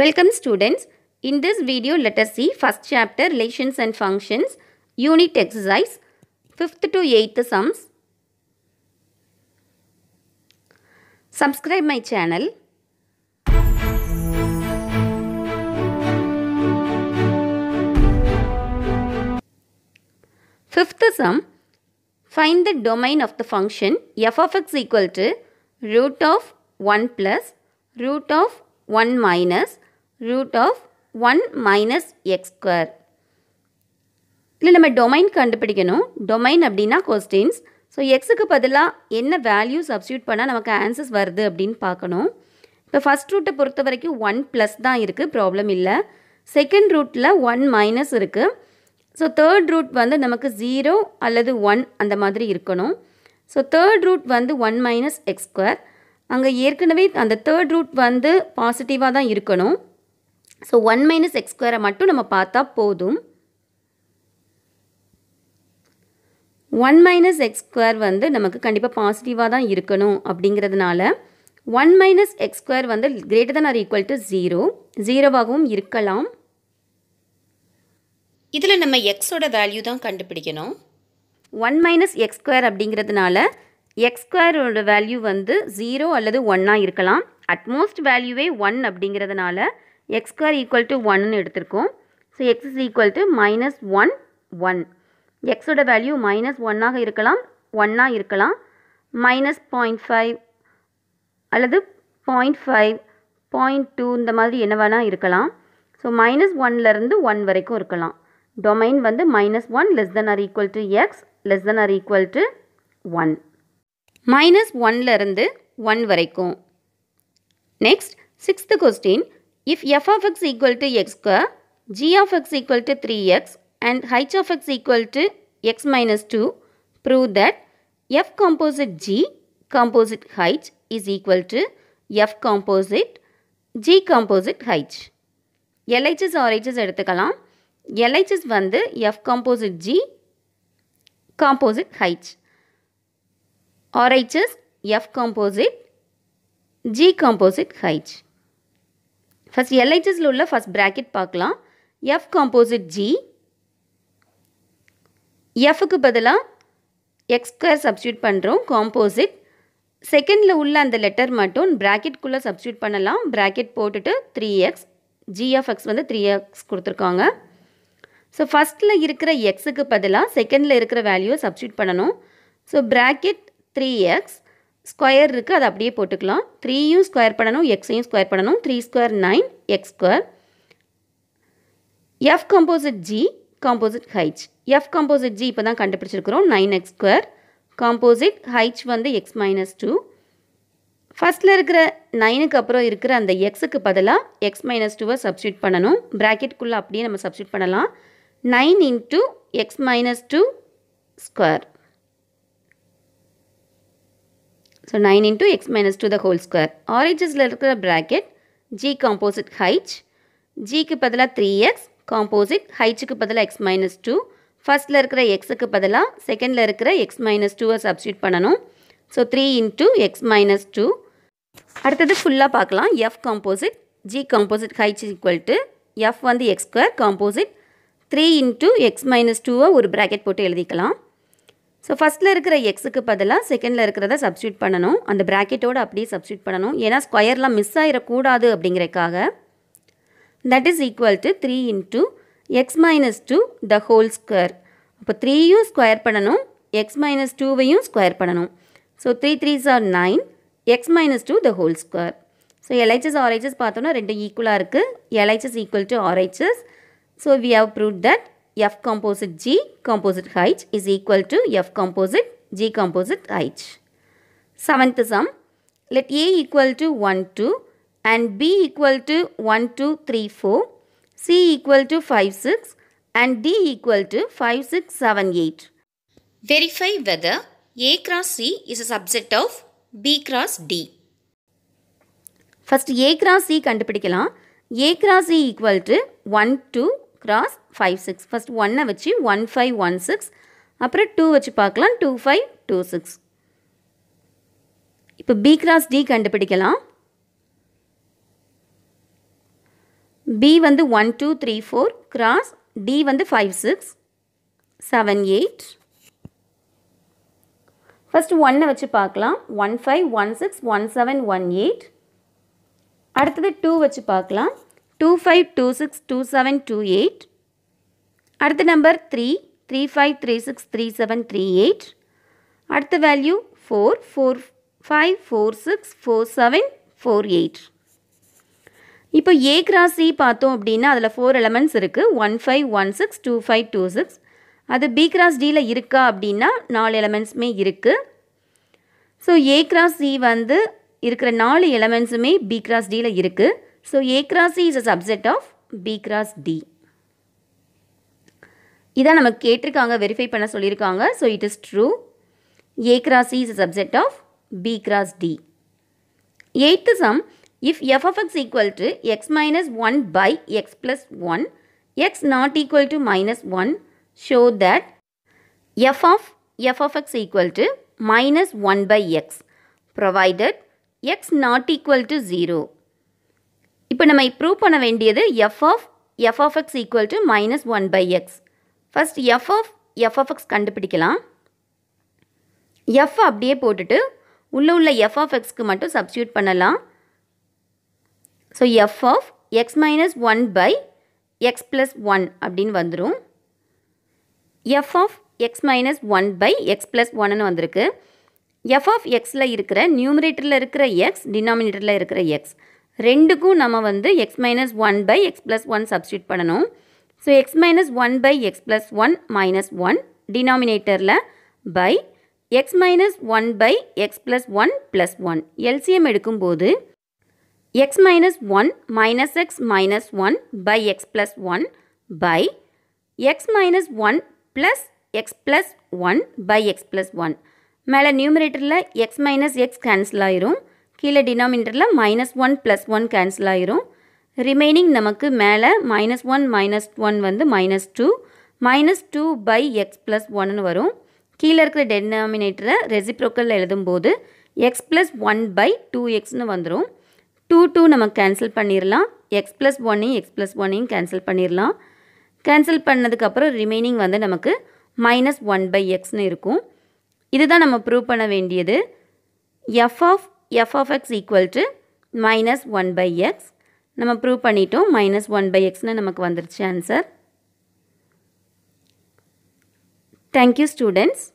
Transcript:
Welcome students. In this video let us see first chapter relations and functions unit exercise 5th to 8th sums. Subscribe my channel. Fifth sum, find the domain of the function f of x equal to root of 1 plus root of 1 minus root of one minus x square. இல்லை நம்ம domain கண்டுபிடிக்கணும் domain அப்படின்னா questions so எக்ஸுக்கு பதிலாக என்ன value substitute பண்ணால் நமக்கு answers வருது அப்படின்னு பார்க்கணும் இப்போ ஃபஸ்ட் ரூட்டை பொறுத்த வரைக்கும் ஒன் ப்ளஸ் தான் இருக்குது ப்ராப்ளம் இல்லை செகண்ட் ரூட்டில் ஒன் மைனஸ் இருக்குது ஸோ தேர்ட் ரூட் வந்து நமக்கு ஜீரோ அல்லது ஒன் அந்த மாதிரி இருக்கணும் ஸோ தேர்ட் ரூட் வந்து ஒன் மைனஸ் எக்ஸ் ஸ்கொயர் அங்கே ஏற்கனவே அந்த தேர்ட் ரூட் வந்து பாசிட்டிவாக தான் இருக்கணும் ஸோ ஒன் மைனஸ் எக்ஸ் ஸ்கொயரை மட்டும் நம்ம பார்த்தா போதும் ஒன் மைனஸ் எக்ஸ் ஸ்கொயர் வந்து நமக்கு கண்டிப்பாக பாசிட்டிவாக தான் இருக்கணும் அப்படிங்கிறதுனால ஒன் மைனஸ் எக்ஸ் ஸ்கொயர் வந்து greater than or equal to zero ஜீரோவாகவும் இருக்கலாம் இதில் நம்ம எக்ஸோட வேல்யூ தான் கண்டுபிடிக்கணும் ஒன் மைனஸ் எக்ஸ் ஸ்கொயர் அப்படிங்கிறதுனால எக்ஸ் ஸ்கொயரோட வேல்யூ வந்து ஜீரோ அல்லது ஒன்னாக இருக்கலாம் அட்மோஸ்ட் வேல்யூவே ஒன் அப்படிங்கிறதுனால square equal ஈக்குவல் டு ஒன்னு எடுத்திருக்கோம் so x is equal to minus one one எக்ஸோட வேல்யூ மைனஸ் ஒன்னாக இருக்கலாம் ஒன்னாக இருக்கலாம் மைனஸ் பாயிண்ட் ஃபைவ் அல்லது பாயிண்ட் ஃபைவ் பாயிண்ட் டூ இந்த மாதிரி என்ன வேணால் இருக்கலாம் ஸோ மைனஸ் ஒன்லேருந்து ஒன் வரைக்கும் இருக்கலாம் டொமைன் வந்து minus one than or equal to x x than or equal equal to one minus ஒன்லேருந்து ஒன் வரைக்கும் next 6th question If f of x equal to x square, g of x equal to 3x and h of x equal to x minus 2, prove that f composite g composite h is equal to f composite g composite h. LHS RHS எடுத்துக்கலாம் LHS வந்து F composite G composite H RHS F composite G composite H first எல்ஹெச்எஸில் உள்ள first bracket பார்க்கலாம் F composite G எஃப்க்கு பதிலாக x square substitute பண்ணுறோம் composite செகண்டில் உள்ள அந்த லெட்டர் மட்டும் ப்ராக்கெட்குள்ளே சப்ஸ்டியூட் பண்ணலாம் ப்ராக்கெட் போட்டுட்டு த்ரீ எக்ஸ் ஜிஎஃப்எக்ஸ் வந்து த்ரீ எக்ஸ் கொடுத்துருக்காங்க ஸோ ஃபஸ்ட்டில் இருக்கிற எக்ஸுக்கு பதிலாக செகண்டில் இருக்கிற வேல்யூவை சப்ஸ்டியூட் பண்ணணும் so bracket three x square இருக்குது அதை அப்படியே போட்டுக்கலாம் த்ரீயும் ஸ்கொயர் பண்ணணும் எக்ஸையும் ஸ்கொயர் பண்ணணும் three square nine x square F composite G composite H F composite G இப்போ தான் கண்டுபிடிச்சிருக்கிறோம் nine x square composite H வந்து எக்ஸ் மைனஸ் டூ ஃபஸ்ட்டில் இருக்கிற நைனுக்கு அப்புறம் இருக்கிற அந்த எக்ஸுக்கு பதிலாக எக்ஸ் மைனஸ் டூவை சப்ஸ்டியூட் பண்ணணும் ப்ராக்கெட்டுக்குள்ளே அப்படியே நம்ம சப்ஸ்டியூட் பண்ணலாம் nine into x minus two square so nine into x minus two the whole square ஆரிஜஸில் இருக்கிற ப்ராக்கெட் ஜி காம்போசிட் ஹைச் ஜிக்கு பதிலாக த்ரீ எக்ஸ் காம்போசிட் ஹைச்சுக்கு பதிலாக எக்ஸ் மைனஸ் டூ ஃபஸ்ட்டில் இருக்கிற எக்ஸுக்கு பதிலாக செகண்டில் இருக்கிற எக்ஸ் மைனஸ் டூவை சப்ஸ்டியூட் பண்ணணும் so three into x minus two அடுத்தது ஃபுல்லாக பார்க்கலாம் F composite G composite H equal to F வந்து x square composite three into x minus டூவை ஒரு ப்ராக்கெட் போட்டு எழுதிக்கலாம் ஸோ ஃபஸ்ட்டில் இருக்கிற எக்ஸுக்கு பதிலாக செகண்டில் இருக்கிறத சப்ஸ்டியூட் பண்ணணும் அந்த ப்ராக்கெட்டோடு அப்படியே சப்ஸ்டியூட் பண்ணணும் ஏன்னா ஸ்கொயர்லாம் மிஸ் ஆகிடக்கூடாது அப்படிங்கிறக்காக that is equal to three into x minus two the whole square அப்போ த்ரீயும் ஸ்கொயர் பண்ணணும் எக்ஸ் மைனஸ் டூவையும் ஸ்கொயர் பண்ணணும் so three threes are nine x minus two the whole square so LHS RHS பார்த்தோன்னா ரெண்டு ஈக்குவலாக இருக்குது LHS equal to RHS so we have prove that F composite G composite height is equal to F composite G composite height. Seventh sum, let A equal to 1, 2 and B equal to 1, 2, 3, 4, C equal to 5, 6 and D equal to 5, 6, 7, 8. Verify whether A cross C is a subset of B cross D. First A cross C particular, A cross C equal to 1, 2 cross five six first ஒன்னை வச்சு one five one six அப்புறம் two வச்சு பார்க்கலாம் two five two six இப்போ B cross D கண்டுபிடிக்கலாம் B வந்து one two three four cross D வந்து five six seven eight first ஒன்னை வச்சு பார்க்கலாம் one five one six one seven one eight அடுத்தது டூ வச்சு பார்க்கலாம் two five two six two seven two eight அடுத்த number three three five three six three seven three eight அடுத்த value four four five four six four seven four eight இப்போ A cross C பார்த்தோம் அப்படின்னா அதில் four elements இருக்குது one five one six two five two six அது B cross டியில் இருக்கா அப்படின்னா நாலு எலமெண்ட்ஸுமே இருக்குது ஸோ ஏ கிராஸ் சி வந்து இருக்கிற நாலு எலமெண்ட்ஸுமே பி கிராஸ் டியில் இருக்குது so A cross C is a subset of B cross D. இதான் நமக்கு கேட்டிருக்காங்க வெரிஃபை பண்ண சொல்லியிருக்காங்க so it is true A cross C is a subject of B cross D eighth sum if f f x equal to x minus one by x plus one x not equal to minus one show that f of f f x equal to minus one by x provided x not equal to zero இப்போ நம்ம prove பண்ண வேண்டியது f of f of x equal to minus one by X first f of f of x கண்டுபிடிக்கலாம் f அப்படியே போட்டுட்டு உள்ளே உள்ள F of எக்ஸ்க்கு மட்டும் சப்ஸ்டியூட் பண்ணலாம் so f of x minus one by x plus one அப்படின்னு வந்துடும் f of x minus one by x plus ஒன்னு வந்திருக்கு எஃப் ஆஃப் எக்ஸில் இருக்கிற நியூமரேட்டரில் இருக்கிற எக்ஸ் டினாமினேட்டரில் இருக்கிற எக்ஸ் ரெண்டுக்கும் நம்ம வந்து x minus one by x plus one substitute பண்ணணும் so x minus one by x plus one minus one டினாமினேட்டரில் by x minus one by x plus one plus one LCM எடுக்கும்போது x minus one minus x minus one by x plus one by x minus one plus x plus one by x plus one மேலே நியூமரேட்டரில் x minus x cancel ஆயிரும் கீழே டினாமினேட்டரில் minus one plus one cancel ஆயிரும் remaining நமக்கு மேலே minus one minus one வந்து minus two minus two by x plus ஒன்னு வரும் கீழே இருக்கிற டெனாமினேட்டரை ரெசிப்ரோக்கல் எழுதும்போது x plus one by two எக்ஸ்னு வந்துடும் டூ டூ நம்ம கேன்சல் பண்ணிடலாம் எக்ஸ் ப்ளஸ் ஒன்னையும் எக்ஸ் ப்ளஸ் ஒன்னையும் கேன்சல் பண்ணிடலாம் கேன்சல் பண்ணதுக்கப்புறம் ரிமைனிங் வந்து நமக்கு மைனஸ் ஒன் பை எக்ஸ்னு இருக்கும் இதுதான் நம்ம ப்ரூவ் பண்ண வேண்டியது f of f of x equal to minus one by x. நம்ம ப்ரூவ் பண்ணிட்டோம் மைனஸ் ஒன் x நான் நமக்கு answer. Thank you students